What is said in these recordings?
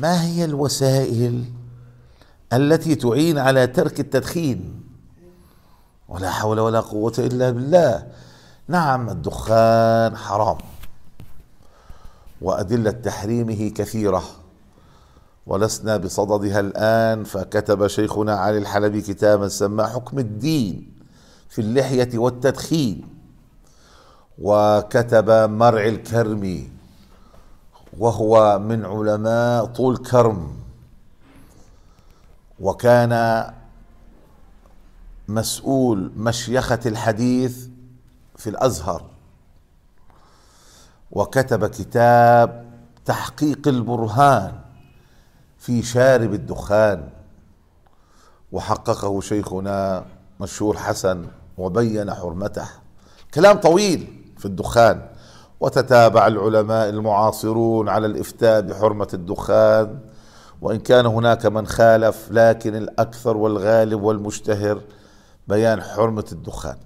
ما هي الوسائل التي تعين على ترك التدخين ولا حول ولا قوة إلا بالله نعم الدخان حرام وأدلة تحريمه كثيرة ولسنا بصددها الآن فكتب شيخنا علي الحلبي كتابا سماه حكم الدين في اللحية والتدخين وكتب مرع الكرمي وهو من علماء طول كرم وكان مسؤول مشيخة الحديث في الأزهر وكتب كتاب تحقيق البرهان في شارب الدخان وحققه شيخنا مشهور حسن وبين حرمته كلام طويل في الدخان وتتابع العلماء المعاصرون على الافتاء بحرمه الدخان وان كان هناك من خالف لكن الاكثر والغالب والمشتهر بيان حرمه الدخان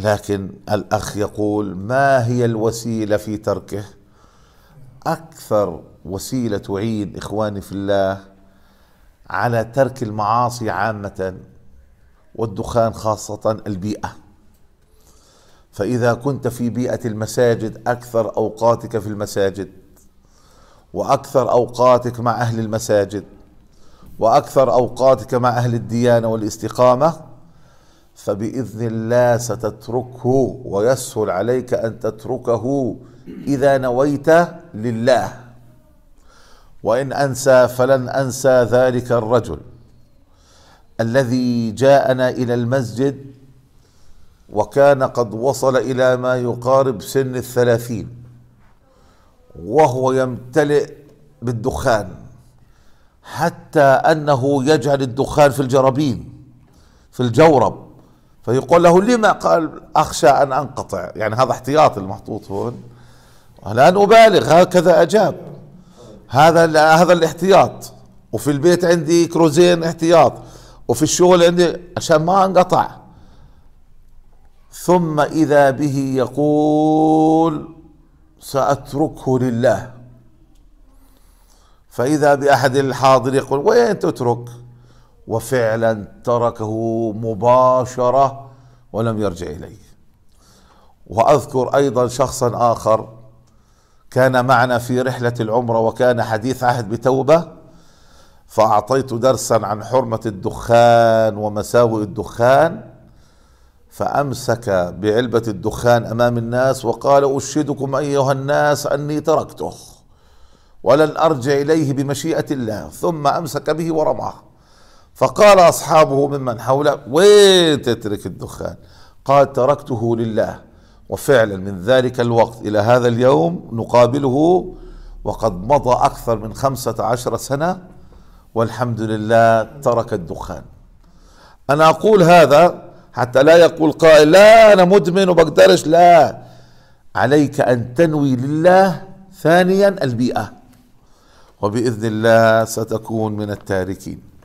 لكن الاخ يقول ما هي الوسيله في تركه اكثر وسيله تعين اخواني في الله على ترك المعاصي عامه والدخان خاصه البيئه فإذا كنت في بيئة المساجد أكثر أوقاتك في المساجد وأكثر أوقاتك مع أهل المساجد وأكثر أوقاتك مع أهل الديانة والاستقامة فبإذن الله ستتركه ويسهل عليك أن تتركه إذا نويت لله وإن أنسى فلن أنسى ذلك الرجل الذي جاءنا إلى المسجد وكان قد وصل إلى ما يقارب سن الثلاثين وهو يمتلئ بالدخان حتى أنه يجعل الدخان في الجرابين في الجورب فيقول له لما قال أخشى أن أنقطع يعني هذا احتياط المحطوط هون لن أبالغ هكذا أجاب هذا هذا الاحتياط وفي البيت عندي كروزين احتياط وفي الشغل عندي عشان ما انقطع ثم اذا به يقول ساتركه لله فاذا باحد الحاضر يقول وين تترك وفعلا تركه مباشره ولم يرجع اليه واذكر ايضا شخصا اخر كان معنا في رحله العمره وكان حديث عهد بتوبه فاعطيت درسا عن حرمه الدخان ومساوئ الدخان فامسك بعلبه الدخان امام الناس وقال اشهدكم ايها الناس اني تركته ولن ارجع اليه بمشيئه الله ثم امسك به ورماه فقال اصحابه ممن حوله وين تترك الدخان قال تركته لله وفعلا من ذلك الوقت الى هذا اليوم نقابله وقد مضى اكثر من خمسه عشر سنه والحمد لله ترك الدخان انا اقول هذا حتى لا يقول قائل لا أنا مدمن وبقدرش لا عليك أن تنوي لله ثانيا البيئة وبإذن الله ستكون من التاركين